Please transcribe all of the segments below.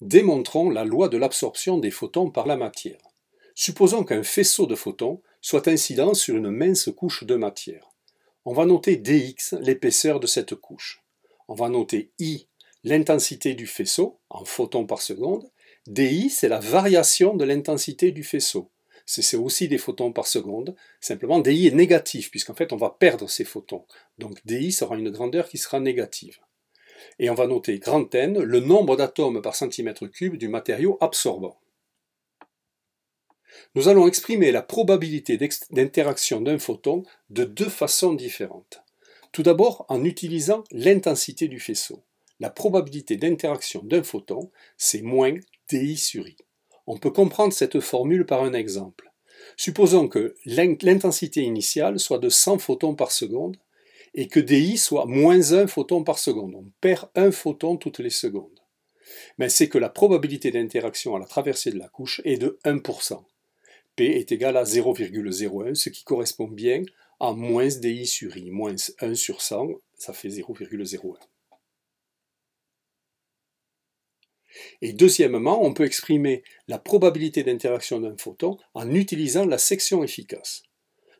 démontrons la loi de l'absorption des photons par la matière. Supposons qu'un faisceau de photons soit incident sur une mince couche de matière. On va noter dx, l'épaisseur de cette couche. On va noter i, l'intensité du faisceau, en photons par seconde. dI, c'est la variation de l'intensité du faisceau. C'est aussi des photons par seconde. Simplement, dI est négatif, puisqu'en fait, on va perdre ces photons. Donc dI sera une grandeur qui sera négative et on va noter N, le nombre d'atomes par centimètre cube du matériau absorbant. Nous allons exprimer la probabilité d'interaction d'un photon de deux façons différentes. Tout d'abord en utilisant l'intensité du faisceau. La probabilité d'interaction d'un photon, c'est moins DI sur I. On peut comprendre cette formule par un exemple. Supposons que l'intensité initiale soit de 100 photons par seconde et que DI soit moins 1 photon par seconde. On perd un photon toutes les secondes. Mais c'est que la probabilité d'interaction à la traversée de la couche est de 1%. P est égal à 0,01, ce qui correspond bien à moins DI sur I, moins 1 sur 100, ça fait 0,01. Et deuxièmement, on peut exprimer la probabilité d'interaction d'un photon en utilisant la section efficace.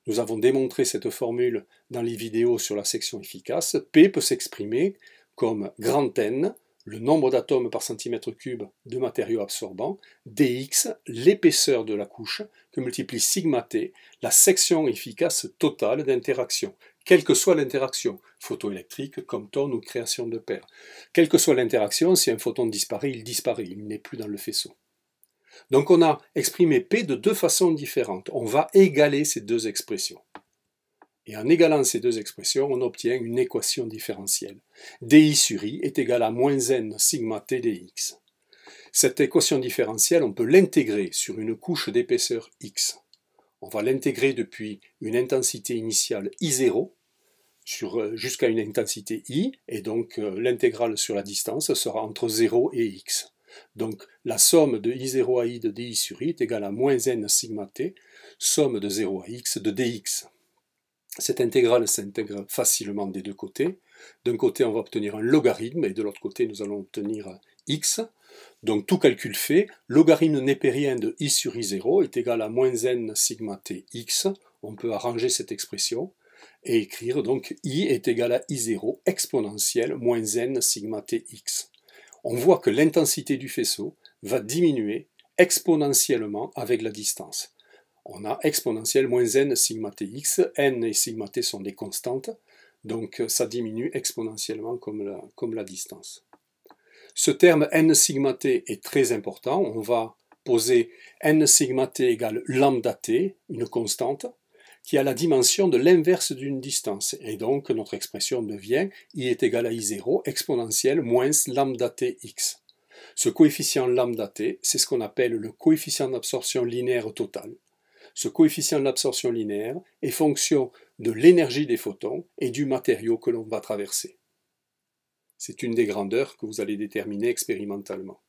Nous avons démontré cette formule dans les vidéos sur la section efficace. P peut s'exprimer comme grand N, le nombre d'atomes par centimètre cube de matériaux absorbants, dx, l'épaisseur de la couche, que multiplie sigma t, la section efficace totale d'interaction, quelle que soit l'interaction, photoélectrique, Compton ou création de paires. Quelle que soit l'interaction, si un photon disparaît, il disparaît, il n'est plus dans le faisceau. Donc on a exprimé P de deux façons différentes. On va égaler ces deux expressions. Et en égalant ces deux expressions, on obtient une équation différentielle. dI sur i est égal à moins n sigma t dx. Cette équation différentielle, on peut l'intégrer sur une couche d'épaisseur x. On va l'intégrer depuis une intensité initiale i0 euh, jusqu'à une intensité i, et donc euh, l'intégrale sur la distance sera entre 0 et x. Donc la somme de I0 à I de DI sur I est égale à moins N sigma T, somme de 0 à X de DX. Cette intégrale s'intègre facilement des deux côtés. D'un côté, on va obtenir un logarithme, et de l'autre côté, nous allons obtenir x. Donc tout calcul fait, logarithme népérien de i sur i0 est égal à moins n sigma t x. On peut arranger cette expression et écrire donc i est égal à i0 exponentielle moins n sigma t x on voit que l'intensité du faisceau va diminuer exponentiellement avec la distance. On a exponentielle moins n sigma x n et sigma t sont des constantes, donc euh, ça diminue exponentiellement comme la, comme la distance. Ce terme n sigma t est très important, on va poser n sigma t égale lambda t, une constante, qui a la dimension de l'inverse d'une distance. Et donc notre expression devient i est égal à i0 exponentielle moins lambda t x. Ce coefficient lambda t, c'est ce qu'on appelle le coefficient d'absorption linéaire total. Ce coefficient d'absorption linéaire est fonction de l'énergie des photons et du matériau que l'on va traverser. C'est une des grandeurs que vous allez déterminer expérimentalement.